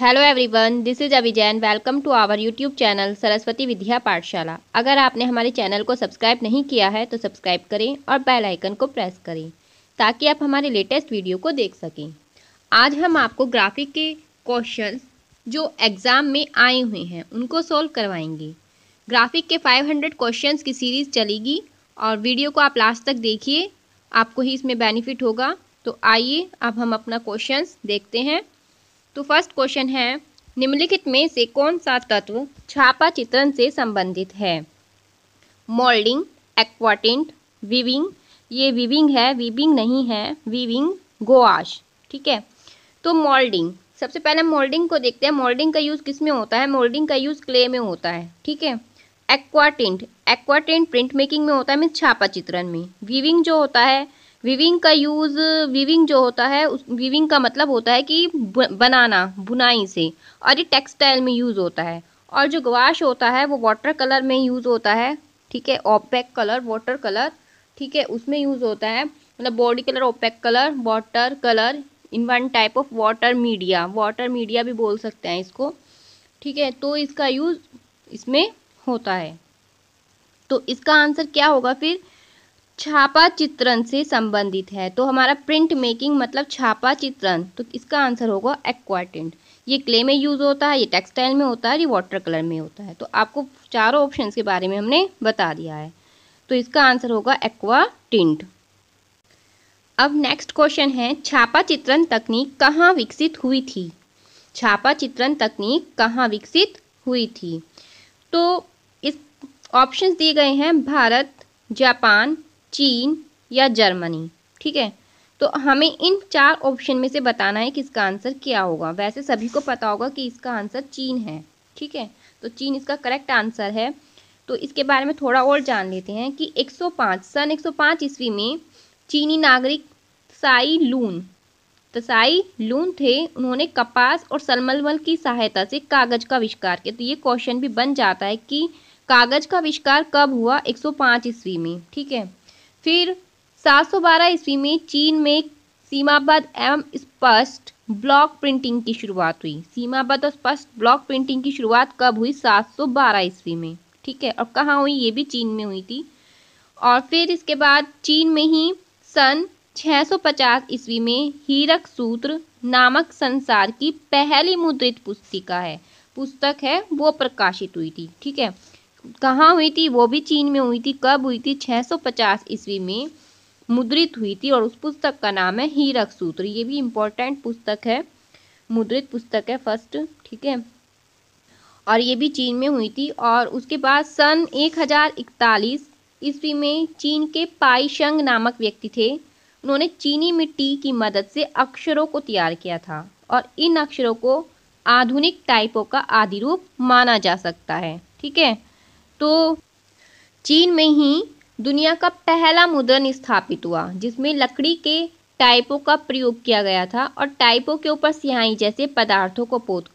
hello everyone this is Jain welcome to our YouTube channel Saraswati Vidya Pathshala अगर आपने हमारे चैनल को सब्सक्राइब नहीं किया है तो सब्सक्राइब करें और बेल आइकन को प्रेस करें ताकि आप हमारे लेटेस्ट वीडियो को देख सकें आज हम आपको ग्राफिक के क्वेश्चन जो एग्ज़ाम में आए हुए हैं उनको सोल्व करवाएंगे ग्राफिक के फाइव हंड्रेड की सीरीज़ चलेगी और वीडियो को आप लास्ट तक देखिए आपको ही इसमें बेनिफिट होगा तो आइए अब हम अपना क्वेश्चन देखते हैं तो फर्स्ट क्वेश्चन है निम्नलिखित में से कौन सा तत्व छापा चित्रण से संबंधित है मोल्डिंग एक्वाटेंट वीविंग ये वीविंग है वीविंग नहीं है वीविंग गोआश ठीक है तो मोल्डिंग सबसे पहले मोल्डिंग को देखते हैं मोल्डिंग का यूज़ किस में होता है मोल्डिंग का यूज़ क्ले में होता है ठीक है एक्वाटेंट एक्वाटेंट प्रिंट मेकिंग में होता है मीन छापा चित्रण में वीविंग जो होता है विविंग का यूज़ विविंग जो होता है उस विविंग का मतलब होता है कि बनाना बुनाई से और ये टेक्सटाइल में यूज़ होता है और जो गवाश होता है वो वाटर कलर में यूज़ होता है ठीक है ओपेक कलर वाटर कलर ठीक है उसमें यूज़ होता है मतलब body colour opaque colour water colour in one type of water media water media भी बोल सकते हैं इसको ठीक है तो इसका यूज़ इसमें होता है तो इसका आंसर क्या होगा फिर छापा चित्रण से संबंधित है तो हमारा प्रिंट मेकिंग मतलब छापा चित्रण तो इसका आंसर होगा एक्वाटेंट ये क्ले में यूज़ होता है ये टेक्सटाइल में होता है ये वाटर कलर में होता है तो आपको चारों ऑप्शन के बारे में हमने बता दिया है तो इसका आंसर होगा एक्वा टिंट अब नेक्स्ट क्वेश्चन है छापा चित्रण तकनीक कहाँ विकसित हुई थी छापा चित्रण तकनीक कहाँ विकसित हुई थी तो इस ऑप्शंस दिए गए हैं भारत जापान चीन या जर्मनी ठीक है तो हमें इन चार ऑप्शन में से बताना है कि इसका आंसर क्या होगा वैसे सभी को पता होगा कि इसका आंसर चीन है ठीक है तो चीन इसका करेक्ट आंसर है तो इसके बारे में थोड़ा और जान लेते हैं कि 105 सन 105 ईस्वी में चीनी नागरिक साई लून तसाई तो लून थे उन्होंने कपास और सलमलमल की सहायता से कागज का आविष्कार किया तो ये क्वेश्चन भी बन जाता है कि कागज का आविष्कार कब हुआ 105 ईस्वी में ठीक है फिर 712 ईस्वी में चीन में सीमाबद्ध एवं स्पष्ट ब्लॉक प्रिंटिंग की शुरुआत हुई सीमाबद्ध और स्पष्ट ब्लॉक प्रिंटिंग की शुरुआत कब हुई 712 ईस्वी में ठीक है और कहाँ हुई ये भी चीन में हुई थी और फिर इसके बाद चीन में ही सन 650 ईस्वी में हीरक सूत्र नामक संसार की पहली मुद्रित पुस्तिका है पुस्तक है वो प्रकाशित हुई थी ठीक है कहाँ हुई थी वो भी चीन में हुई थी कब हुई थी 650 ईस्वी में मुद्रित हुई थी और उस पुस्तक का नाम है हीरक सूत्र ये भी इम्पोर्टेंट पुस्तक है मुद्रित पुस्तक है फर्स्ट ठीक है और ये भी चीन में हुई थी और उसके बाद सन 1041 ईस्वी में चीन के पाईशंग नामक व्यक्ति थे उन्होंने चीनी मिट्टी की मदद से अक्षरों को तैयार किया था और इन अक्षरों को आधुनिक टाइपों का आदि रूप माना जा सकता है ठीक है तो चीन में ही दुनिया का पहला मुद्रण स्थापित हुआ जिसमें लकड़ी के टाइपों का प्रयोग किया गया था और टाइपों के ऊपर सियाही जैसे पदार्थों को पोत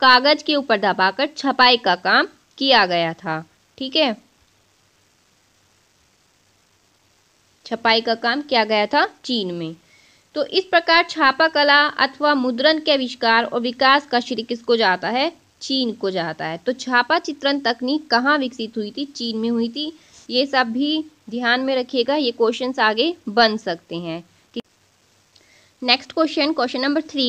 कागज के ऊपर दबाकर छपाई का काम किया गया था ठीक है छपाई का काम किया गया था चीन में तो इस प्रकार छापा कला अथवा मुद्रण के आविष्कार और विकास का श्री किसको जाता है चीन को जाता है तो छापा चित्रण तकनीक कहाँ विकसित हुई थी चीन में हुई थी ये सब भी ध्यान में रखिएगा ये क्वेश्चन आगे बन सकते हैं next question question number three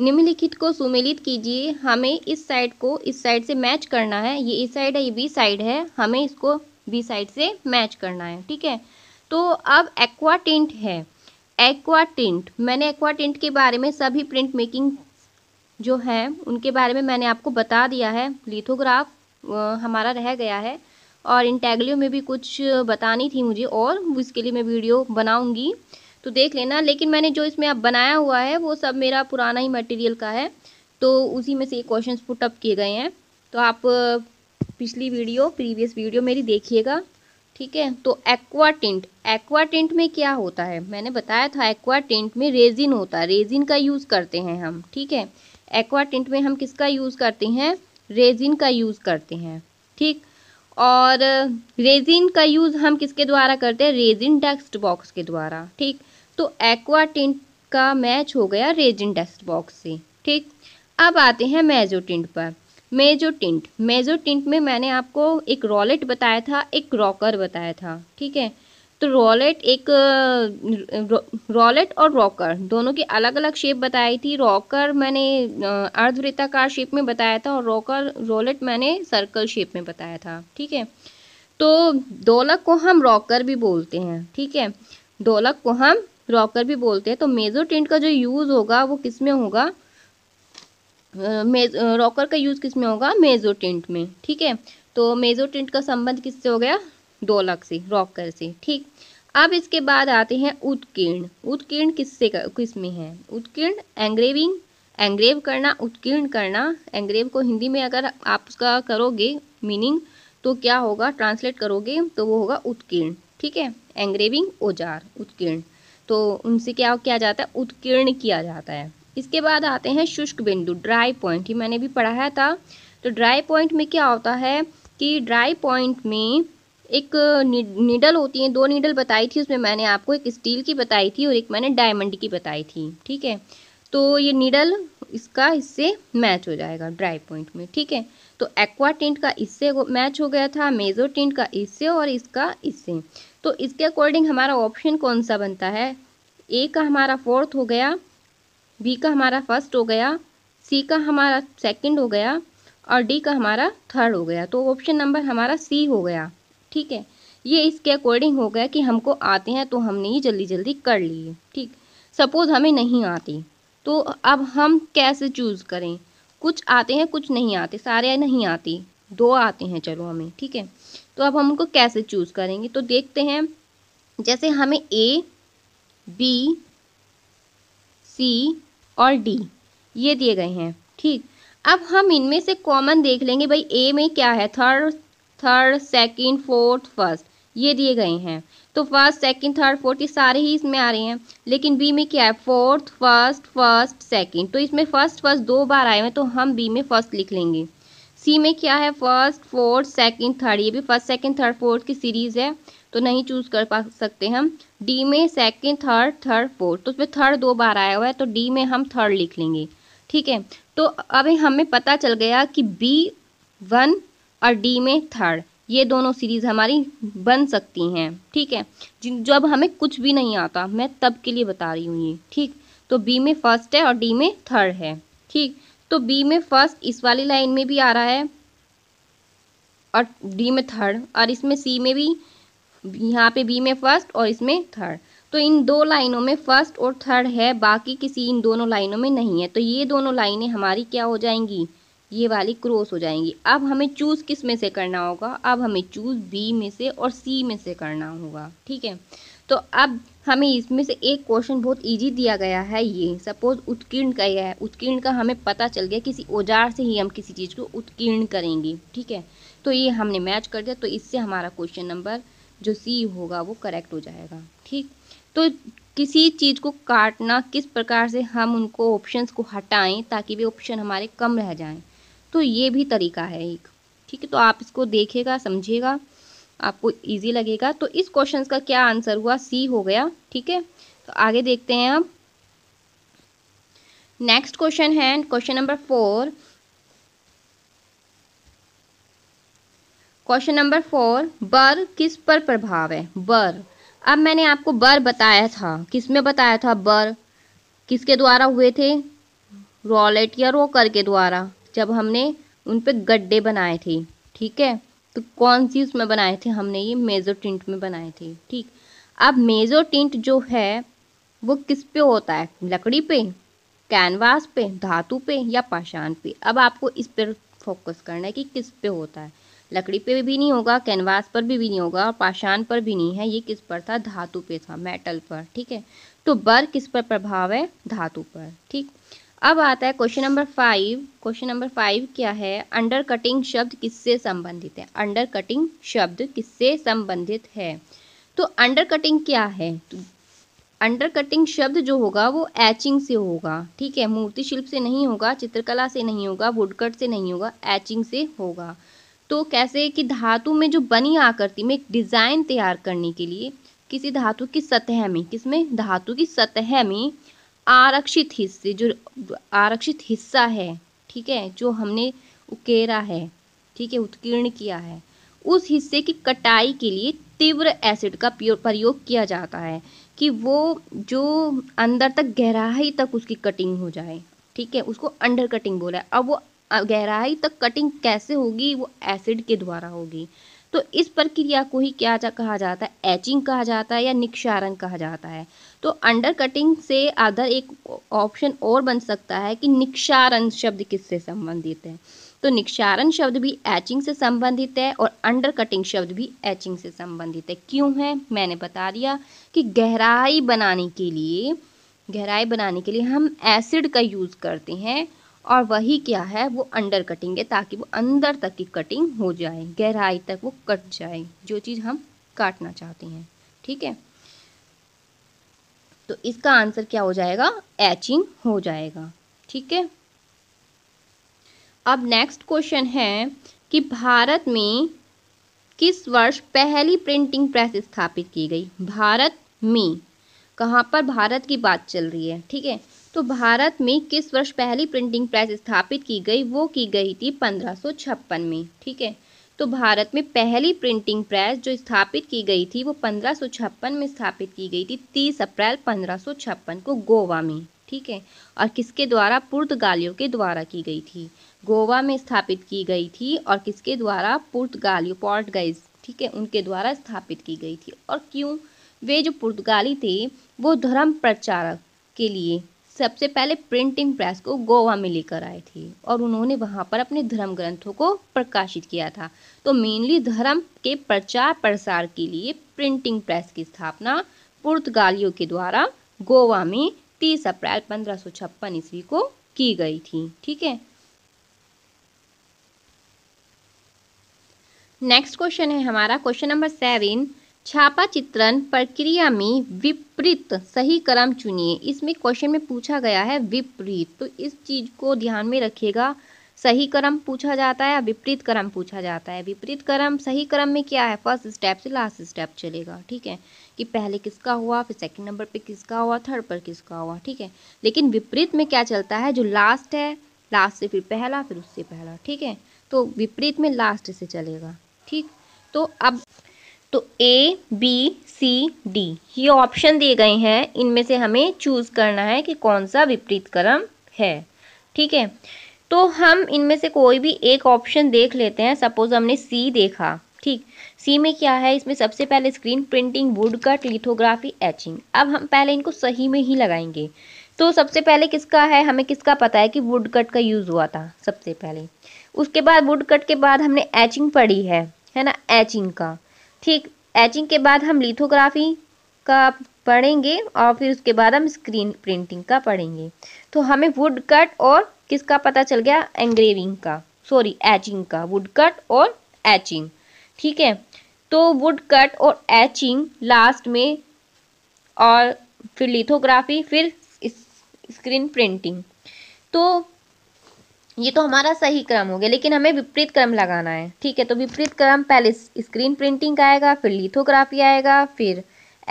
निम्नलिखित को सुमेलित कीजिए हमें इस साइड को इस साइड से मैच करना है ये इस साइड है ये बी साइड है हमें इसको बी साइड से मैच करना है ठीक है तो अब एक्वा टिंट है एक्वा टिंट मैंने एक्वा टिंट के बारे में सभी प्रिंट मेकिंग जो हैं उनके बारे में मैंने आपको बता दिया है लिथोग्राफ हमारा रह गया है और इन टैगलियों में भी कुछ बतानी थी मुझे और इसके लिए मैं वीडियो बनाऊंगी तो देख लेना लेकिन मैंने जो इसमें अब बनाया हुआ है वो सब मेरा पुराना ही मटेरियल का है तो उसी में से ये क्वेश्चन पुटअप किए गए हैं तो आप पिछली वीडियो प्रीवियस वीडियो मेरी देखिएगा ठीक है तो एक्वा टिंट एक्वा टिंट में क्या होता है मैंने बताया था एक्वा टिंट में रेजिन होता है रेजिन का यूज़ करते हैं हम ठीक है एक्वा टिंट में हम किसका यूज़ करते हैं रेजिन का यूज़ करते हैं ठीक और रेजिन का यूज़ हम किसके द्वारा करते हैं रेजिन डेस्ट बॉक्स के द्वारा ठीक तो एक्वा टिंट का मैच हो गया रेजिन डेस्ट बॉक्स से ठीक अब आते हैं मेजो टिंट पर मेजो टिंट मेजो टिंट में मैंने आपको एक रॉलेट बताया था एक रॉकर बताया था ठीक है तो रॉलेट एक रॉलेट और रॉकर दोनों की अलग अलग शेप बताई थी रॉकर मैंने अर्धवृत्ताकार शेप में बताया था और रॉकर रॉलेट मैंने सर्कल शेप में बताया था ठीक है तो दोलक को हम रॉकर भी बोलते हैं ठीक है दोलक को हम रॉकर भी बोलते हैं तो मेजो टेंट का जो यूज़ होगा वो किस में होगा मेज रॉकर का यूज़ किस में होगा मेजो टेंट में ठीक है तो मेजो टेंट का संबंध किससे हो गया दोलक से रॉकर से ठीक अब इसके बाद आते हैं उत्कीर्ण उत्कीर्ण किससे किस में है उत्कीर्ण एंग्रेविंग एंग्रेव करना उत्कीर्ण करना एंग्रेव को हिंदी में अगर आप उसका करोगे मीनिंग तो क्या होगा ट्रांसलेट करोगे तो वो होगा उत्कीर्ण ठीक है एंग्रेविंग औजार उत्कीर्ण तो उनसे क्या किया जाता है उत्कीर्ण किया जाता है इसके बाद आते हैं शुष्क बिंदु ड्राई पॉइंट ये मैंने भी पढ़ाया था तो ड्राई पॉइंट में क्या होता है कि ड्राई पॉइंट में एक नीडल होती हैं दो नीडल बताई थी उसमें मैंने आपको एक स्टील की बताई थी और एक मैंने डायमंड की बताई थी ठीक है तो ये नीडल इसका इससे मैच हो जाएगा ड्राई पॉइंट में ठीक है तो एक्वा टिंट का इससे मैच हो गया था मेजो टिंट का इससे और इसका इससे तो इसके अकॉर्डिंग हमारा ऑप्शन कौन सा बनता है ए का हमारा फोर्थ हो गया बी का हमारा फर्स्ट हो गया सी का हमारा सेकंड हो गया और डी का हमारा थर्ड हो गया तो ऑप्शन नंबर हमारा सी हो गया ठीक है ये इसके अकॉर्डिंग हो गया कि हमको आते हैं तो हमने ये जल्दी जल्दी कर लिए ठीक सपोज़ हमें नहीं आती तो अब हम कैसे चूज़ करें कुछ आते हैं कुछ नहीं आते सारे नहीं आती दो आते हैं चलो हमें ठीक है तो अब हम उनको कैसे चूज़ करेंगे तो देखते हैं जैसे हमें ए बी सी और डी ये दिए गए हैं ठीक अब हम इनमें से कॉमन देख लेंगे भाई ए में क्या है third third second fourth first ये दिए गए हैं तो फर्स्ट सेकंड थर्ड फोर्थ ये सारे ही इसमें आ रहे हैं लेकिन बी में क्या है फोर्थ फर्स्ट फर्स्ट सेकंड तो इसमें फर्स्ट फर्स्ट दो बार आए हुए हैं तो हम बी में फर्स्ट लिख लेंगे सी में क्या है फर्स्ट फोर्थ सेकंड थर्ड ये भी फर्स्ट सेकंड थर्ड फोर्थ की सीरीज है तो नहीं चूज कर पा सकते हम डी में सेकंड थर्ड थर्ड फोर्थ तो उसमें थर्ड दो बार आया हुआ है तो डी में हम थर्ड लिख लेंगे ठीक है तो अभी हमें पता चल गया कि बी वन और डी में थर्ड ये दोनों सीरीज़ हमारी बन सकती हैं ठीक है जब हमें कुछ भी नहीं आता मैं तब के लिए बता रही हूँ ये ठीक तो बी में फर्स्ट है और डी में थर्ड है ठीक तो बी में फर्स्ट इस वाली लाइन में भी आ रहा है और डी में थर्ड और इसमें सी में भी यहाँ पे बी में फर्स्ट और इसमें थर्ड तो इन दो लाइनों में फर्स्ट और थर्ड है बाकी किसी इन दोनों लाइनों में नहीं है तो ये दोनों लाइनें हमारी क्या हो जाएंगी ये वाली क्रॉस हो जाएंगी अब हमें चूज़ किस में से करना होगा अब हमें चूज़ बी में से और सी में से करना होगा ठीक है तो अब हमें इसमें से एक क्वेश्चन बहुत इजी दिया गया है ये सपोज उत्कीर्ण का यह है उत्कीर्ण का हमें पता चल गया किसी औजार से ही हम किसी चीज़ को उत्कीर्ण करेंगे ठीक है तो ये हमने मैच कर दिया तो इससे हमारा क्वेश्चन नंबर जो सी होगा वो करेक्ट हो जाएगा ठीक तो किसी चीज़ को काटना किस प्रकार से हम उनको ऑप्शंस को हटाएं ताकि वे ऑप्शन हमारे कम रह जाएं तो ये भी तरीका है एक ठीक है तो आप इसको देखेगा समझेगा आपको इजी लगेगा तो इस क्वेश्चन का क्या आंसर हुआ सी हो गया ठीक है तो आगे देखते हैं अब नेक्स्ट क्वेश्चन है question number four question number four बर किस पर प्रभाव है बर अब मैंने आपको बर बताया था किस में बताया था बर किसके द्वारा हुए थे रॉलेट या रोकर के द्वारा जब हमने उन पर गड्ढे बनाए थे ठीक है तो कौन सी उसमें बनाए थे हमने ये मेजो टिंट में बनाए थे ठीक अब मेजो टिंट जो है वो किस पे होता है लकड़ी पे कैनवास पे धातु पे या पाषाण पे अब आपको इस पर फोकस करना है कि किस पे होता है लकड़ी पे भी नहीं होगा कैनवास पर भी, भी नहीं होगा और पाषाण पर भी नहीं है ये किस पर था धातु पे था मेटल पर ठीक है तो बर किस पर प्रभाव है धातु पर ठीक अब आता है question number five question number five क्या है अंडर कटिंग शब्द किससे संबंधित है अंडर कटिंग शब्द किससे संबंधित है तो अंडर कटिंग क्या है तो अंडर कटिंग शब्द जो होगा वो एचिंग से होगा ठीक है मूर्ति शिल्प से नहीं होगा चित्रकला से नहीं होगा वुडकट से नहीं होगा एचिंग से होगा तो कैसे कि धातु में जो बनी आकृति में एक डिज़ाइन तैयार करने के लिए किसी धातु की सतह में किसमें धातु की सतह में आरक्षित हिस्से जो आरक्षित हिस्सा है ठीक है जो हमने उकेरा है ठीक है उत्कीर्ण किया है उस हिस्से की कटाई के लिए तीव्र एसिड का प्रयोग किया जाता है कि वो जो अंदर तक गहराई तक उसकी कटिंग हो जाए ठीक है उसको अंडर कटिंग बोला है अब वो गहराई तक कटिंग कैसे होगी वो एसिड के द्वारा होगी तो इस प्रक्रिया को ही क्या जा कहा जाता है एचिंग कहा जाता है या निक्षारण कहा जाता है तो अंडर कटिंग से अदर एक ऑप्शन और बन सकता है कि निक्षारण शब्द किससे संबंधित है तो निक्षारण शब्द भी एचिंग से संबंधित है और अंडर कटिंग शब्द भी एचिंग से संबंधित है क्यों है मैंने बता दिया कि गहराई बनाने के लिए गहराई बनाने के लिए हम एसिड का यूज़ करते हैं और वही क्या है वो अंडर कटिंग है ताकि वो अंदर तक की कटिंग हो जाए गहराई तक वो कट जाए जो चीज़ हम काटना चाहते हैं ठीक है तो इसका आंसर क्या हो जाएगा एचिंग हो जाएगा ठीक है अब नेक्स्ट क्वेश्चन है कि भारत में किस वर्ष पहली प्रिंटिंग प्रेस स्थापित की गई भारत में कहाँ पर भारत की बात चल रही है ठीक है तो भारत में किस वर्ष पहली प्रिंटिंग प्रेस स्थापित की गई वो की गई थी पंद्रह में ठीक है तो भारत में पहली प्रिंटिंग प्रेस जो स्थापित की गई थी वो पंद्रह में स्थापित की गई थी तीस अप्रैल पंद्रह को गोवा में ठीक है और किसके द्वारा पुर्तगालियों के द्वारा की गई थी गोवा में स्थापित की गई थी और किसके द्वारा पुर्तगालियों पोर्टगाइज ठीक है उनके द्वारा स्थापित की गई थी और क्यों वे जो पुर्तगाली थे वो धर्म प्रचारक के लिए सबसे पहले प्रिंटिंग प्रेस को गोवा में लेकर आए थे और उन्होंने वहां पर अपने धर्म ग्रंथों को प्रकाशित किया था तो मेनली धर्म के प्रचार प्रसार के लिए प्रिंटिंग प्रेस की स्थापना पुर्तगालियों के द्वारा गोवा में 30 अप्रैल पंद्रह ईस्वी को की गई थी ठीक है नेक्स्ट क्वेश्चन है हमारा क्वेश्चन नंबर सेवन छापा चित्रण प्रक्रिया में विपरीत सही क्रम चुनिए इसमें क्वेश्चन में पूछा गया है विपरीत तो इस चीज़ को ध्यान में रखिएगा सही क्रम पूछा जाता है विपरीत क्रम पूछा जाता है विपरीत क्रम सही क्रम में क्या है फर्स्ट स्टेप से लास्ट स्टेप चलेगा ठीक है कि पहले किसका हुआ फिर सेकंड नंबर पे किसका हुआ थर्ड पर किसका हुआ ठीक है लेकिन विपरीत में क्या चलता है जो लास्ट है लास्ट से फिर पहला फिर उससे पहला ठीक है तो विपरीत में लास्ट से चलेगा ठीक तो अब तो ए बी सी डी ये ऑप्शन दिए गए हैं इनमें से हमें चूज करना है कि कौन सा विपरीत क्रम है ठीक है तो हम इनमें से कोई भी एक ऑप्शन देख लेते हैं सपोज हमने सी देखा ठीक सी में क्या है इसमें सबसे पहले screen printing wood cut lithography etching अब हम पहले इनको सही में ही लगाएंगे तो सबसे पहले किसका है हमें किसका पता है कि वुड कट का यूज़ हुआ था सबसे पहले उसके बाद वुड कट के बाद हमने एचिंग पढ़ी है है ना एचिंग का ठीक एचिंग के बाद हम लिथोग्राफी का पढ़ेंगे और फिर उसके बाद हम स्क्रीन प्रिंटिंग का पढ़ेंगे तो हमें वुड कट और किसका पता चल गया एंग्रेविंग का सॉरी एचिंग का वुड कट और एचिंग ठीक है तो वुड कट और एचिंग लास्ट में और फिर लिथोग्राफी फिर स्क्रीन प्रिंटिंग तो ये तो हमारा सही क्रम हो गया लेकिन हमें विपरीत क्रम लगाना है ठीक है तो विपरीत क्रम पहले स्क्रीन प्रिंटिंग का आएगा फिर लिथोग्राफी आएगा फिर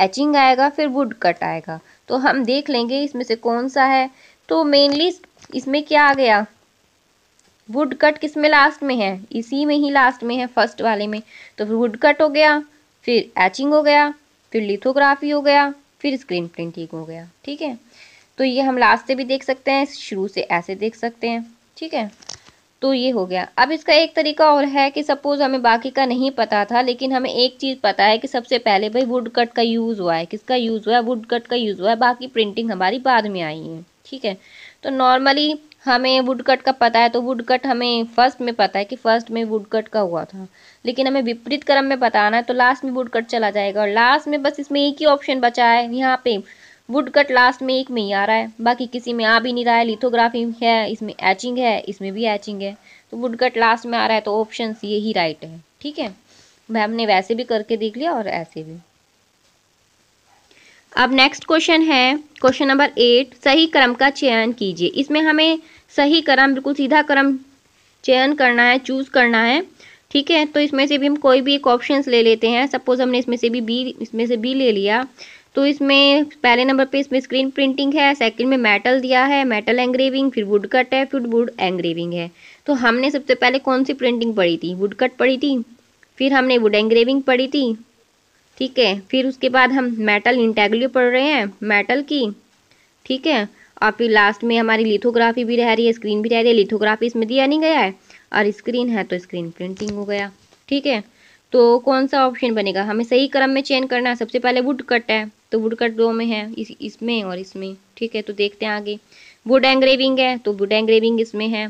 एचिंग आएगा फिर वुड कट आएगा तो हम देख लेंगे इसमें से कौन सा है तो मेनली इसमें क्या आ गया वुड कट किस में लास्ट में है इसी में ही लास्ट में है फर्स्ट वाले में तो फिर वुड कट हो गया फिर एचिंग हो गया फिर लिथोग्राफी हो गया फिर स्क्रीन प्रिंटिंग हो गया ठीक है तो ये हम लास्ट से भी देख सकते हैं शुरू से ऐसे देख सकते हैं ठीक है तो ये हो गया अब इसका एक तरीका और है कि सपोज़ हमें बाकी का नहीं पता था लेकिन हमें एक चीज़ पता है कि सबसे पहले भाई वुड कट का यूज़ हुआ है किसका यूज़ हुआ है वुड कट का यूज़ हुआ है बाकी प्रिंटिंग हमारी बाद में आई है ठीक है तो नॉर्मली हमें वुड कट का पता है तो वुड कट हमें फर्स्ट में पता है कि फर्स्ट में वुड कट का हुआ था लेकिन हमें विपरीत क्रम में बताना है तो लास्ट में वुड कट चला जाएगा और लास्ट में बस इसमें एक ही ऑप्शन बचा है यहाँ पे वुड कट लास्ट में एक में ही आ रहा है बाकी किसी में आ भी नहीं रहा है लिथोग्राफी है इसमें एचिंग है इसमें भी एचिंग है तो वुड कट लास्ट में आ रहा है तो ऑप्शन ये ही राइट है ठीक है हमने वैसे भी करके देख लिया और ऐसे भी अब नेक्स्ट क्वेश्चन है क्वेश्चन नंबर एट सही क्रम का चयन कीजिए इसमें हमें सही क्रम बिल्कुल सीधा क्रम चयन करना है चूज करना है ठीक है तो इसमें से भी हम कोई भी एक ऑप्शन ले लेते हैं सपोज हमने इसमें से भी बी इसमें से बी ले लिया तो इसमें पहले नंबर पे इसमें स्क्रीन प्रिंटिंग है सेकंड में मेटल दिया है मेटल एंग्रेविंग फिर वुड कट है फिर वुड एंग्रेविंग है तो हमने सबसे पहले कौन सी प्रिंटिंग पढ़ी थी वुड कट पढ़ी थी फिर हमने वुड एंग्रेविंग पढ़ी थी ठीक है फिर उसके बाद हम मेटल इंटेग्लियो पढ़ रहे हैं मेटल की ठीक है और फिर लास्ट में हमारी लिथोग्राफी भी रह रही है स्क्रीन भी रह रही है लिथोग्राफी इसमें दिया नहीं गया है और स्क्रीन है तो स्क्रीन प्रिंटिंग हो गया ठीक है तो कौन सा ऑप्शन बनेगा हमें सही क्रम में चेंज करना है सबसे पहले वुड कट है तो वुड कट दो में है इस इसमें और इसमें ठीक है तो देखते हैं आगे वुड एंग्रेविंग है तो वुड एंग्रेविंग इसमें है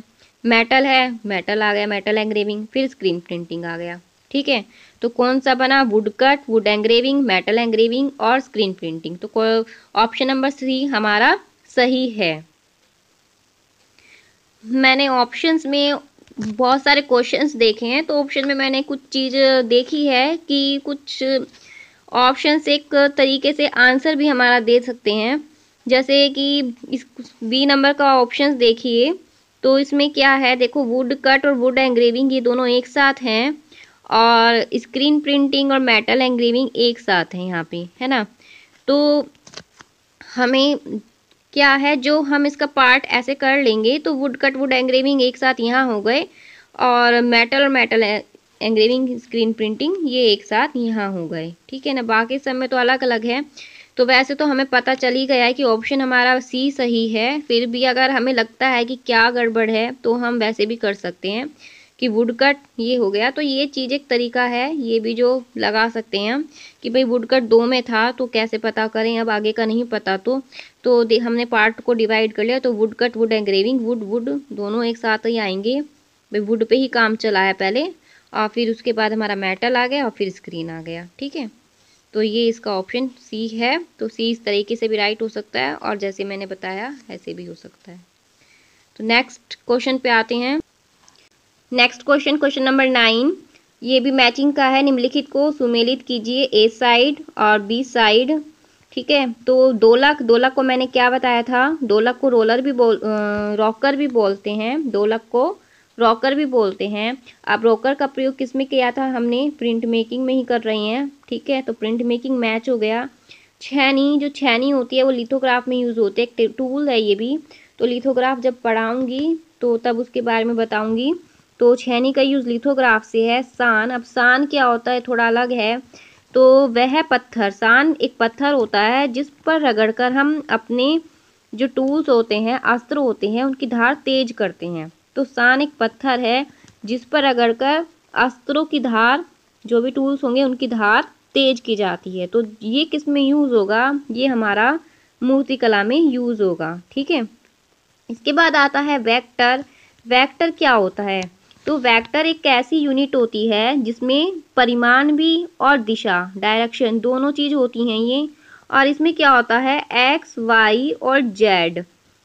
मेटल है मेटल आ गया मेटल एंग्रेविंग फिर स्क्रीन प्रिंटिंग आ गया ठीक है तो कौन सा बना wood cut wood engraving metal engraving और स्क्रीन प्रिंटिंग तो ऑप्शन नंबर सी हमारा सही है मैंने ऑप्शंस में बहुत सारे क्वेश्चंस देखे हैं तो ऑप्शन में मैंने कुछ चीज़ देखी है कि कुछ ऑप्शन एक तरीके से आंसर भी हमारा दे सकते हैं जैसे कि इस बी नंबर का ऑप्शन देखिए तो इसमें क्या है देखो वुड कट और वुड एंग्रेविंग ये दोनों एक साथ हैं और स्क्रीन प्रिंटिंग और मेटल एंग्रेविंग एक साथ है यहाँ पे है ना तो हमें क्या है जो हम इसका पार्ट ऐसे कर लेंगे तो वुड कट वुड एंग्रेविंग एक साथ यहाँ हो गए और मेटल और मेटल एंग्रेविंग स्क्रीन प्रिंटिंग ये एक साथ यहाँ हो गए ठीक है ना बाकी सब में तो अलग अलग है तो वैसे तो हमें पता चल ही गया है कि ऑप्शन हमारा सी सही है फिर भी अगर हमें लगता है कि क्या गड़बड़ है तो हम वैसे भी कर सकते हैं कि वुड कट ये हो गया तो ये चीज़ एक तरीका है ये भी जो लगा सकते हैं हम कि भाई वुड कट दो में था तो कैसे पता करें अब आगे का नहीं पता तो तो हमने पार्ट को डिवाइड कर लिया तो wood cut wood engraving wood wood दोनों एक साथ ही आएंगे भाई वुड पे ही काम चला है पहले और फिर उसके बाद हमारा मेटल आ गया और फिर स्क्रीन आ गया ठीक है तो ये इसका ऑप्शन सी है तो सी इस तरीके से भी राइट हो सकता है और जैसे मैंने बताया ऐसे भी हो सकता है तो नेक्स्ट क्वेश्चन पे आते हैं next question question number nine ये भी मैचिंग का है निम्नलिखित को सुमेलित कीजिए ए साइड और बी साइड ठीक है तो दो दोलक को मैंने क्या बताया था दोलक को रोलर भी बोल रॉकर भी बोलते हैं दोलक को रॉकर भी बोलते हैं अब रॉकर का प्रयोग किस में किया था हमने प्रिंट मेकिंग में ही कर रहे हैं ठीक है तो प्रिंट मेकिंग मैच हो गया छैनी जो छैनी होती है वो लिथोग्राफ में यूज़ होते हैं एक टूल है ये भी तो लिथोग्राफ जब पढ़ाऊँगी तो तब उसके बारे में बताऊँगी तो छैनी का यूज़ लिथोग्राफ से है सान अब सान क्या होता है थोड़ा अलग है तो वह पत्थर सान एक पत्थर होता है जिस पर रगड़कर हम अपने जो टूल्स होते हैं अस्त्र होते हैं उनकी धार तेज करते हैं तो शान एक पत्थर है जिस पर रगड़कर अस्त्रों की धार जो भी टूल्स होंगे उनकी धार तेज की जाती है तो ये किस में यूज़ होगा ये हमारा मूर्तिकला में यूज़ होगा ठीक है इसके बाद आता है वेक्टर वेक्टर क्या होता है तो वेक्टर एक ऐसी यूनिट होती है जिसमें परिमाण भी और दिशा डायरेक्शन दोनों चीज़ होती हैं ये और इसमें क्या होता है एक्स वाई और जेड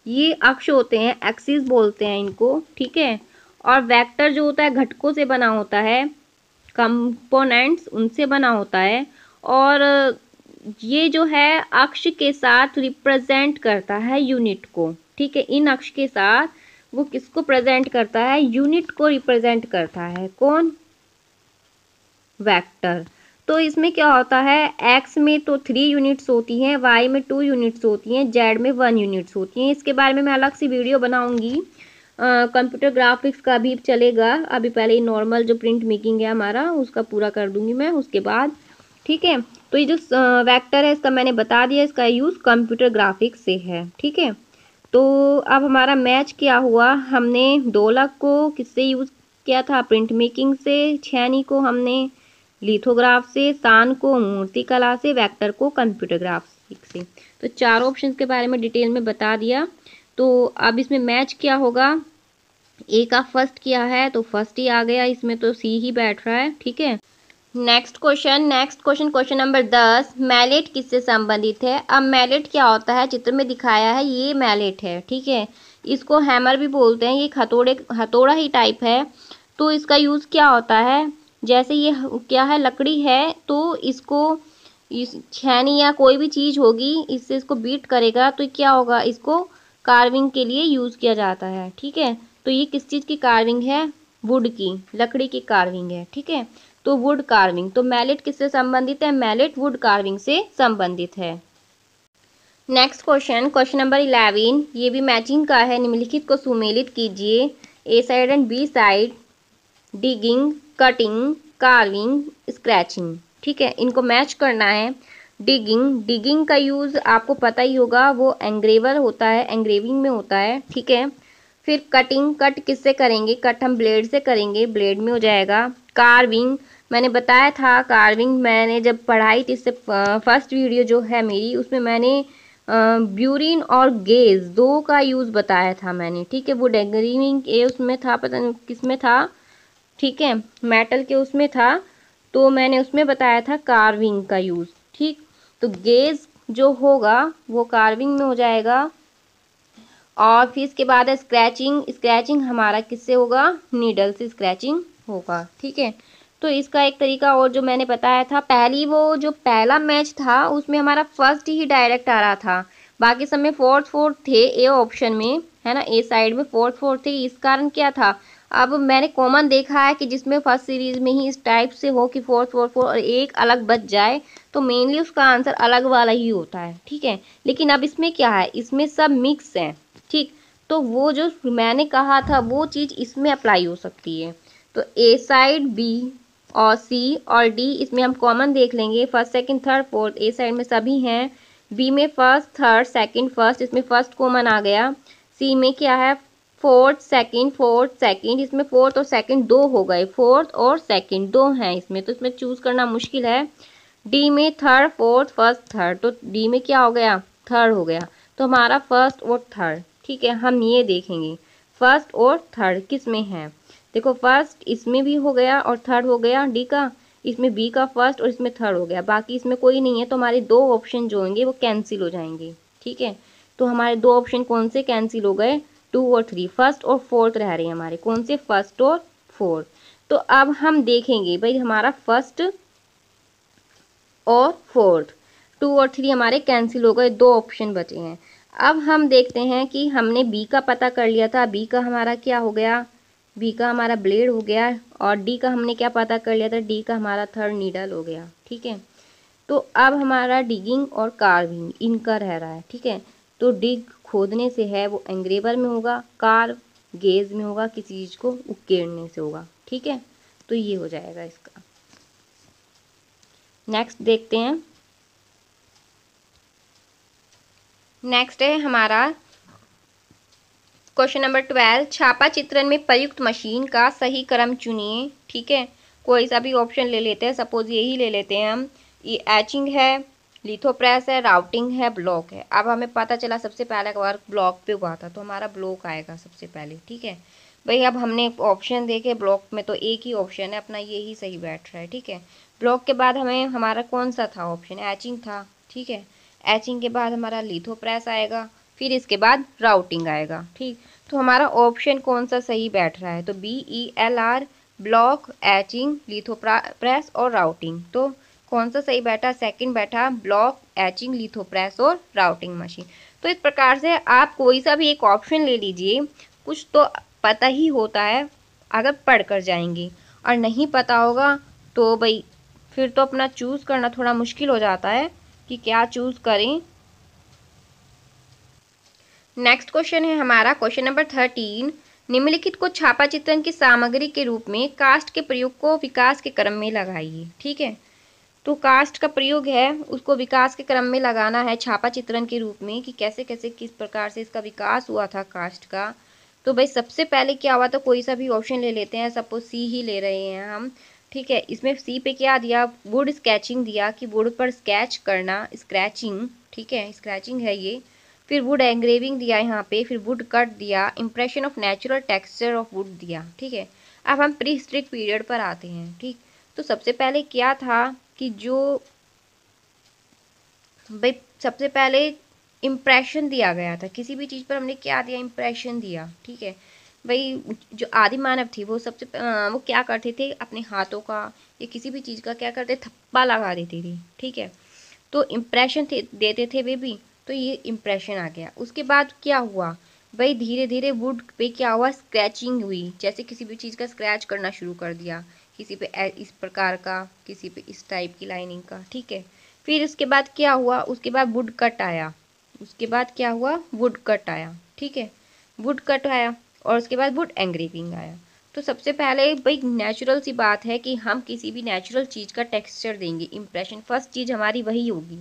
ये अक्ष होते हैं एक्सिस बोलते हैं इनको ठीक है और वेक्टर जो होता है घटकों से बना होता है कंपोनेंट्स उनसे बना होता है और ये जो है अक्ष के साथ रिप्रेजेंट करता है यूनिट को ठीक है इन अक्ष के साथ वो किसको प्रेजेंट करता है यूनिट को रिप्रेजेंट करता है कौन वेक्टर तो इसमें क्या होता है एक्स में तो थ्री यूनिट्स होती हैं वाई में टू यूनिट्स होती हैं जेड में वन यूनिट्स होती हैं इसके बारे में मैं अलग सी वीडियो बनाऊंगी कंप्यूटर ग्राफिक्स का भी चलेगा अभी पहले नॉर्मल जो प्रिंट मेकिंग है हमारा उसका पूरा कर दूंगी मैं उसके बाद ठीक है तो ये जो वैक्टर है इसका मैंने बता दिया इसका यूज़ कंप्यूटर ग्राफिक्स से है ठीक है तो अब हमारा मैच क्या हुआ हमने दो लाख को किससे यूज़ किया था प्रिंट मेकिंग से छैनी को हमने लिथोग्राफ से शान को मूर्तिकला से वैक्टर को कंप्यूटरग्राफ से तो चार ऑप्शन के बारे में डिटेल में बता दिया तो अब इसमें मैच क्या होगा ए का फर्स्ट किया है तो फर्स्ट ही आ गया इसमें तो सी ही बैठ रहा है ठीक है next question next question question number दस मैलेट किससे संबंधित है अब मैलेट क्या होता है चित्र में दिखाया है ये मैलेट है ठीक है इसको हैमर भी बोलते हैं ये हथोड़े हथौड़ा ही टाइप है तो इसका यूज़ क्या होता है जैसे ये क्या है लकड़ी है तो इसको इस छैनी या कोई भी चीज़ होगी इससे इसको बीट करेगा तो क्या होगा इसको कार्विंग के लिए यूज़ किया जाता है ठीक है तो ये किस चीज़ की कार्विंग है वुड की लकड़ी की कार्विंग है ठीक है तो वुड कार्विंग तो मैलेट किससे संबंधित है मैलेट वुड कार्विंग से संबंधित है next question question number eleven ये भी मैचिंग का है निम्नलिखित को सुमेलित कीजिए A side and B side digging cutting carving scratching ठीक है इनको मैच करना है डिगिंग डिगिंग का यूज़ आपको पता ही होगा वो एंग्रेवर होता है एंग्रेविंग में होता है ठीक है फिर कटिंग कट किससे करेंगे कट हम ब्लेड से करेंगे ब्लेड में हो जाएगा कार्विंग मैंने बताया था कार्विंग मैंने जब पढ़ाई थी इससे फर्स्ट वीडियो जो है मेरी उसमें मैंने ब्यूरिन और गेज दो का यूज़ बताया था मैंने ठीक है वो डेगरिंग ए उसमें था पता नहीं किस में था ठीक है मेटल के उसमें था तो मैंने उसमें बताया था कार्विंग का यूज़ ठीक तो गेज जो होगा वो कार्विंग में हो जाएगा और फिर इसके बाद है स्क्रैचिंग स्क्रैचिंग हमारा किससे होगा नीडल से स्क्रैचिंग होगा ठीक है तो इसका एक तरीका और जो मैंने बताया था पहली वो जो पहला मैच था उसमें हमारा फर्स्ट ही डायरेक्ट आ रहा था बाकी सब में फोर्थ फोर्थ थे ए ऑप्शन में है ना ए साइड में फोर्थ फोर्थ थे इस कारण क्या था अब मैंने कॉमन देखा है कि जिसमें फर्स्ट सीरीज में ही इस टाइप से हो कि फोर फोर फोर और एक अलग बच जाए तो मेनली उसका आंसर अलग वाला ही होता है ठीक है लेकिन अब इसमें क्या है इसमें सब मिक्स हैं ठीक तो वो जो मैंने कहा था वो चीज़ इसमें अप्लाई हो सकती है तो ए साइड बी और सी और डी इसमें हम कॉमन देख लेंगे first second third fourth A side में सभी हैं बी में फर्स्ट थर्ड सेकंड फर्स्ट इसमें फर्स्ट कॉमन आ गया सी में क्या है फोर्थ सेकंड फोर्थ सेकंड इसमें फोर्थ और सेकंड दो हो गए फोर्थ और सेकंड दो हैं इसमें तो इसमें चूज करना मुश्किल है डी में थर्ड फोर्थ फर्स्ट थर्ड तो डी में क्या हो गया थर्ड हो गया तो हमारा फर्स्ट और थर्ड ठीक है हम ये देखेंगे फर्स्ट और थर्ड किस में है देखो फर्स्ट इसमें भी हो गया और थर्ड हो गया डी का इसमें बी का फर्स्ट और इसमें थर्ड हो गया बाकी इसमें कोई नहीं है तो हमारे दो ऑप्शन जो होंगे वो कैंसिल हो जाएंगे ठीक है तो हमारे दो ऑप्शन कौन से कैंसिल हो गए टू और थ्री फर्स्ट और फोर्थ रह रहे हैं हमारे कौन से फर्स्ट और फोर्थ तो अब हम देखेंगे भाई हमारा फर्स्ट और फोर्थ टू और थ्री हमारे कैंसिल हो गए दो ऑप्शन बचे हैं अब हम देखते हैं कि हमने बी का पता कर लिया था बी का हमारा क्या हो गया बी का हमारा ब्लेड हो गया और डी का हमने क्या पता कर लिया था डी का हमारा थर्ड नीडल हो गया ठीक है तो अब हमारा डिगिंग और कार्विंग इनका रह रहा है ठीक है तो डिग खोदने से है वो एंग्रेवर में होगा कार गेज में होगा किसी चीज़ को उकेरने से होगा ठीक है तो ये हो जाएगा इसका नेक्स्ट देखते हैं नेक्स्ट है हमारा क्वेश्चन नंबर ट्वेल्व छापा चित्रण में प्रयुक्त मशीन का सही क्रम चुनिए ठीक है कोई सा भी ऑप्शन ले लेते हैं सपोज यही ले लेते हैं हम ये एचिंग है लिथो प्रेस है राउटिंग है ब्लॉक है अब हमें पता चला सबसे पहले अगर ब्लॉक पे हुआ था तो हमारा ब्लॉक आएगा सबसे पहले ठीक है भाई अब हमने ऑप्शन देखे ब्लॉक में तो एक ही ऑप्शन है अपना ये ही सही बैठ रहा है ठीक है ब्लॉक के बाद हमें हमारा कौन सा था ऑप्शन एचिंग था ठीक है एचिंग के बाद हमारा लिथो प्रेस आएगा फिर इसके बाद राउटिंग आएगा ठीक तो हमारा ऑप्शन कौन सा सही बैठ रहा है तो B E L R block etching litho press और राउटिंग तो कौन सा सही बैठा सेकंड बैठा ब्लॉक एचिंग लिथोप्रेस और राउटिंग मशीन तो इस प्रकार से आप कोई सा भी एक ऑप्शन ले लीजिए कुछ तो पता ही होता है अगर पढ़ कर जाएंगे और नहीं पता होगा तो भाई फिर तो अपना चूज़ करना थोड़ा मुश्किल हो जाता है कि क्या चूज़ करें नेक्स्ट क्वेश्चन है हमारा क्वेश्चन नंबर थर्टीन निम्नलिखित को छापा चित्रण की सामग्री के रूप में कास्ट के प्रयोग को विकास के क्रम में लगाइए ठीक है तो कास्ट का प्रयोग है उसको विकास के क्रम में लगाना है छापा चित्रण के रूप में कि कैसे कैसे किस प्रकार से इसका विकास हुआ था कास्ट का तो भाई सबसे पहले क्या हुआ था कोई सा भी ऑप्शन ले लेते हैं सपोज सी ही ले रहे हैं हम ठीक है इसमें सी पे क्या दिया वुड स्केचिंग दिया कि वुड पर स्केच करना स्क्रैचिंग ठीक है स्क्रैचिंग है ये फिर वुड एंग्रेविंग दिया यहाँ पे फिर वुड कट दिया impression of natural texture of wood दिया ठीक है अब हम प्री पीरियड पर आते हैं ठीक तो सबसे पहले क्या था कि जो भाई सबसे पहले इम्प्रेशन दिया गया था किसी भी चीज़ पर हमने क्या दिया इम्प्रेशन दिया ठीक है भाई जो आदि मानव थी वो सबसे वो क्या करते थे अपने हाथों का या किसी भी चीज़ का क्या करते थप्पा लगा देते थे ठीक है तो इम्प्रेशन थे देते थे वे भी तो ये इम्प्रेशन आ गया उसके बाद क्या हुआ भाई धीरे धीरे वुड पे क्या हुआ स्क्रैचिंग हुई जैसे किसी भी चीज़ का स्क्रैच करना शुरू कर दिया किसी पे इस प्रकार का किसी पे इस टाइप की लाइनिंग का ठीक है फिर उसके बाद क्या हुआ उसके बाद वुड कट आया उसके बाद क्या हुआ वुड कट आया ठीक है वुड कट आया और उसके बाद वुड एंग्रेविंग आया तो सबसे पहले भाई नेचुरल सी बात है कि हम किसी भी नेचुरल चीज़ का टेक्सचर देंगे इम्प्रेशन फर्स्ट चीज़ हमारी वही होगी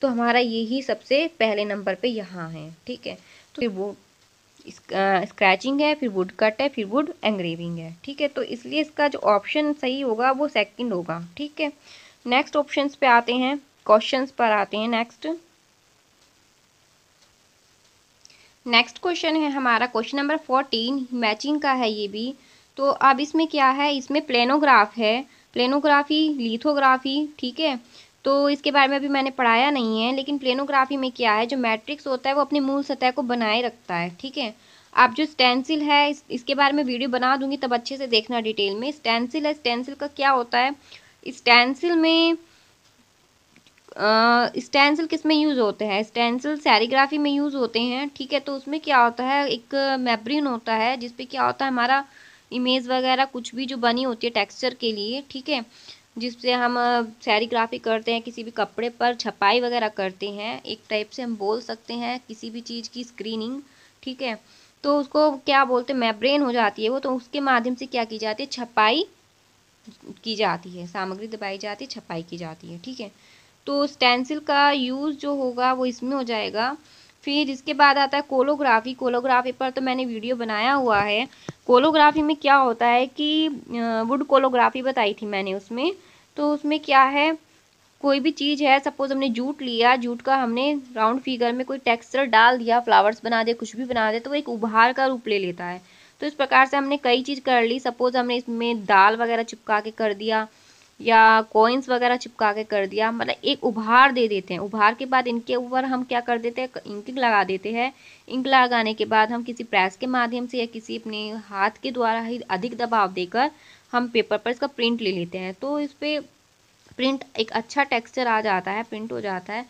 तो हमारा यही सबसे पहले नंबर पे यहाँ है ठीक है तो वो स्क्रैचिंग है फिर वुड कट है फिर वुड एंग्रेविंग है ठीक है तो इसलिए इसका जो ऑप्शन सही होगा वो सेकंड होगा ठीक है नेक्स्ट ऑप्शंस पे आते हैं क्वेश्चंस पर आते हैं नेक्स्ट नेक्स्ट क्वेश्चन है हमारा क्वेश्चन नंबर फोर्टीन मैचिंग का है ये भी तो अब इसमें क्या है इसमें प्लेनोग्राफ है प्लेनोग्राफी लिथोग्राफी ठीक है तो इसके बारे में अभी मैंने पढ़ाया नहीं है लेकिन प्लेनोग्राफी में क्या है जो मैट्रिक्स होता है वो अपनी मूल सतह को बनाए रखता है ठीक है आप जो स्टेंसिल है इस, इसके बारे में वीडियो बना दूंगी तब अच्छे से देखना डिटेल में स्टेंसिल है स्टेंसिल का क्या होता है स्टेंसिल में स्टेंसिल किस में यूज़ होते हैं स्टेंसिल सैरीग्राफी में यूज़ होते हैं ठीक है तो उसमें क्या होता है एक मेब्रिन होता है जिसपे क्या होता है हमारा इमेज वगैरह कुछ भी जो बनी होती है टेक्सचर के लिए ठीक है जिससे हम सैरीग्राफी करते हैं किसी भी कपड़े पर छपाई वगैरह करते हैं एक टाइप से हम बोल सकते हैं किसी भी चीज़ की स्क्रीनिंग ठीक है तो उसको क्या बोलते हैं मेब्रेन हो जाती है वो तो उसके माध्यम से क्या की जाती है छपाई की जाती है सामग्री दबाई जाती है छपाई की जाती है ठीक है तो स्टेंसिल का यूज़ जो होगा वो इसमें हो जाएगा फिर इसके बाद आता है कोलोग्राफी कोलोग्राफी पर तो मैंने वीडियो बनाया हुआ है कोलोग्राफी में क्या होता है कि वुड कोलोग्राफी बताई थी मैंने उसमें तो उसमें क्या है कोई भी चीज़ है सपोज़ हमने जूट लिया जूट का हमने राउंड फिगर में कोई टेक्सचर डाल दिया फ्लावर्स बना दे कुछ भी बना दे तो वो एक उभार का रूप ले लेता है तो इस प्रकार से हमने कई चीज़ कर ली सपोज़ हमने इसमें दाल वगैरह चिपका के कर दिया या कॉइन्स वगैरह चिपका के कर दिया मतलब एक उभार दे देते हैं उभार के बाद इनके ऊपर हम क्या कर देते हैं इंक लगा देते हैं इंक लगाने के बाद हम किसी प्रेस के माध्यम से या किसी अपने हाथ के द्वारा ही अधिक दबाव देकर हम पेपर पर इसका प्रिंट ले लेते हैं तो इस पर प्रिंट एक अच्छा टेक्सचर आ जाता है प्रिंट हो जाता है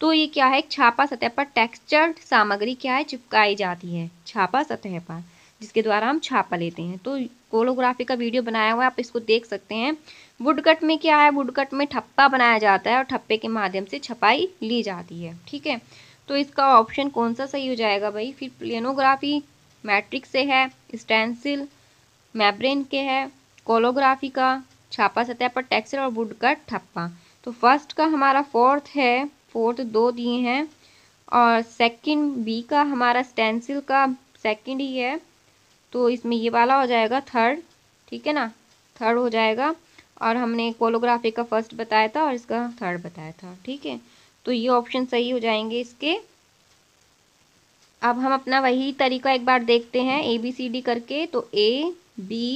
तो ये क्या है एक छापा सतह पर टेक्सचर्ड सामग्री क्या है चिपकाई जाती है छापा सतह पर जिसके द्वारा हम छापा लेते हैं तो कोलोग्राफी का वीडियो बनाया हुआ है आप इसको देख सकते हैं वुडकट में क्या है वुडकट में ठप्पा बनाया जाता है और ठप्पे के माध्यम से छपाई ली जाती है ठीक है तो इसका ऑप्शन कौन सा सही हो जाएगा भाई फिर प्लेनोग्राफी मैट्रिक से है स्टेंसिल मैब्रेन के है कोलोग्राफी का छापा सतह पर टेक्सचर और वुड का ठप्पा तो फर्स्ट का हमारा फोर्थ है फोर्थ दो दिए हैं और सेकंड बी का हमारा स्टेंसिल का सेकंड ही है तो इसमें ये वाला हो जाएगा थर्ड ठीक है ना थर्ड हो जाएगा और हमने कोलोग्राफी का फर्स्ट बताया था और इसका थर्ड बताया था ठीक है तो ये ऑप्शन सही हो जाएंगे इसके अब हम अपना वही तरीका एक बार देखते हैं ए बी सी डी करके तो ए बी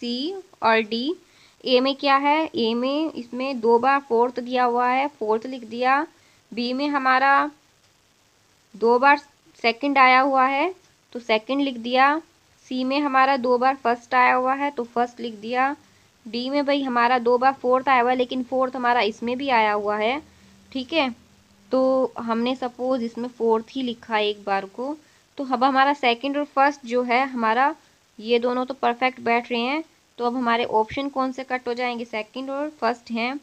सी और डी ए में क्या है ए में इसमें दो बार फोर्थ दिया हुआ है फोर्थ लिख दिया बी में हमारा दो बार सेकंड आया हुआ है तो सेकंड लिख दिया सी में हमारा दो बार फर्स्ट आया हुआ है तो फर्स्ट लिख दिया डी में भाई हमारा दो बार फोर्थ आया हुआ है लेकिन फोर्थ हमारा इसमें भी आया हुआ है ठीक है तो हमने सपोज इसमें फोर्थ ही लिखा है एक बार को तो अब हमारा सेकंड और फर्स्ट जो है हमारा ये दोनों तो परफेक्ट बैठ रहे हैं तो अब हमारे ऑप्शन कौन से कट हो जाएंगे सेकंड और फर्स्ट हैं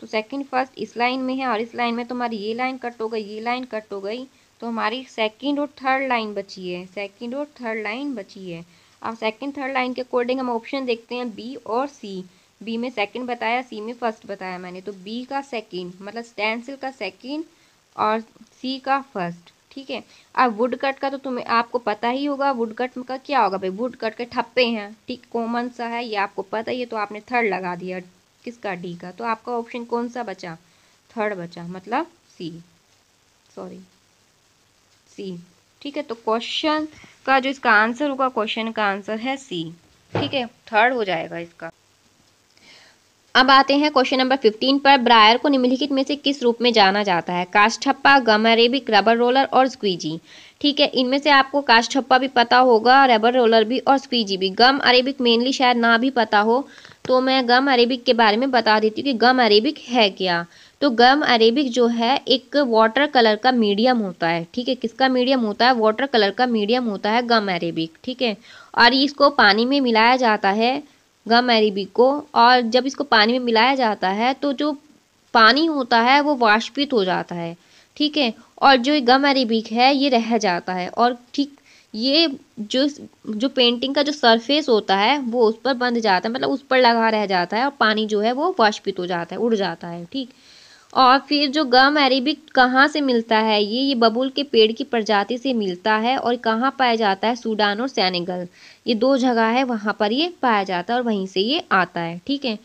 तो सेकंड फर्स्ट इस लाइन में है और इस लाइन में तो हमारी ये लाइन कट हो गई ये लाइन कट हो गई तो हमारी सेकंड और थर्ड लाइन बची है सेकंड और थर्ड लाइन बची है अब सेकंड थर्ड लाइन के अकॉर्डिंग हम ऑप्शन देखते हैं बी और सी बी में सेकेंड बताया सी में फर्स्ट बताया मैंने तो बी का सेकेंड मतलब स्टेंसिल का सेकेंड और सी का फर्स्ट ठीक है अब वुड कट का तो तुम्हें आपको पता ही होगा वुड कट का क्या होगा भाई वुड कट के ठप्पे हैं ठीक कॉमन सा है ये आपको पता ही है तो आपने थर्ड लगा दिया किसका डी का तो आपका ऑप्शन कौन सा बचा थर्ड बचा मतलब सी सॉरी सी ठीक है तो क्वेश्चन का जो इसका आंसर होगा क्वेश्चन का आंसर है सी ठीक है थर्ड हो जाएगा इसका अब आते हैं क्वेश्चन नंबर 15 पर ब्रायर को निम्नलिखित में से किस रूप में जाना जाता है गम अरेबिक रबर रोलर और स्क्वीजी ठीक है इनमें से आपको काष्ठप्पा भी पता होगा रबर रोलर भी और स्क्वीजी भी गम अरेबिक मेनली शायद ना भी पता हो तो मैं गम अरेबिक के बारे में बता देती हूँ कि गम अरेबिक है क्या तो गम अरेबिक जो है एक वाटर कलर का मीडियम होता है ठीक है किसका मीडियम होता है वाटर कलर का मीडियम होता है गम अरेबिक ठीक है और इसको पानी में मिलाया जाता है गम एरीबिक को और जब इसको पानी में मिलाया जाता है तो जो पानी होता है वो वाष्पित हो जाता है ठीक है और जो गम एरीबिक है ये रह जाता है और ठीक ये जो जो पेंटिंग का जो सरफेस होता है वो उस पर बंध जाता है मतलब उस पर लगा रह जाता है और पानी जो है वो वाष्पित हो जाता है उड़ जाता है ठीक और फिर जो गम अरेबिक कहाँ से मिलता है ये ये बबूल के पेड़ की प्रजाति से मिलता है और कहाँ पाया जाता है सूडान और सैनेगल ये दो जगह है वहाँ पर ये पाया जाता है और वहीं से ये आता है ठीक है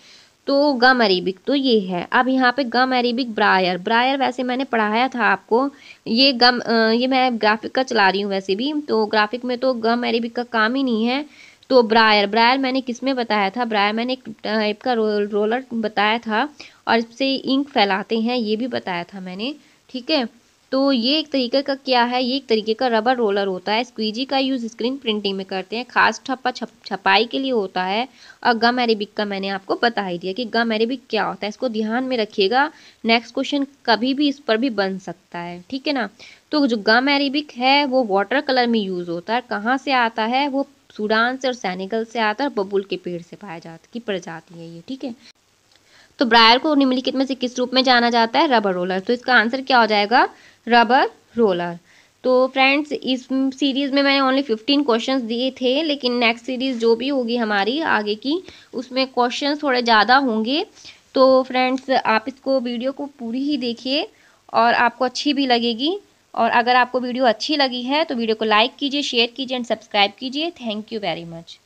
तो गम अरेबिक तो ये है अब यहाँ पे गम अरेबिक ब्रायर ब्रायर वैसे मैंने पढ़ाया था आपको ये गम ये मैं ग्राफिक का चला रही हूँ वैसे भी तो ग्राफिक में तो गम अरेबिक का काम ही नहीं है तो ब्रायर ब्रायर मैंने किस में बताया था ब्रायर मैंने एक टाइप का रोल रोलर बताया था और इससे इंक फैलाते हैं ये भी बताया था मैंने ठीक है तो ये एक तरीके का क्या है ये एक तरीके का रबर रोलर होता है स्क्वीजी का यूज़ स्क्रीन प्रिंटिंग में करते हैं खास ठप्पा छप छपाई के लिए होता है और गम एरेबिक का मैंने आपको बता ही दिया कि गम एरेबिक क्या होता है इसको ध्यान में रखिएगा नेक्स्ट क्वेश्चन कभी भी इस पर भी बन सकता है ठीक है ना तो जो गम एरेबिक है वो वाटर कलर में यूज़ होता है कहाँ से आता है वो सूडान से और सैनिकल से आता है बबुल के पेड़ से पाया जाता की प्रजाति है ये ठीक है तो ब्रायर को निम्नलिखित में से किस रूप में जाना जाता है रबर रोलर तो इसका आंसर क्या हो जाएगा रबर रोलर तो फ्रेंड्स इस सीरीज़ में मैंने ओनली फिफ्टीन क्वेश्चंस दिए थे लेकिन नेक्स्ट सीरीज़ जो भी होगी हमारी आगे की उसमें क्वेश्चंस थोड़े ज़्यादा होंगे तो फ्रेंड्स आप इसको वीडियो को पूरी ही देखिए और आपको अच्छी भी लगेगी और अगर आपको वीडियो अच्छी लगी है तो वीडियो को लाइक कीजिए शेयर कीजिए एंड सब्सक्राइब कीजिए थैंक यू वेरी मच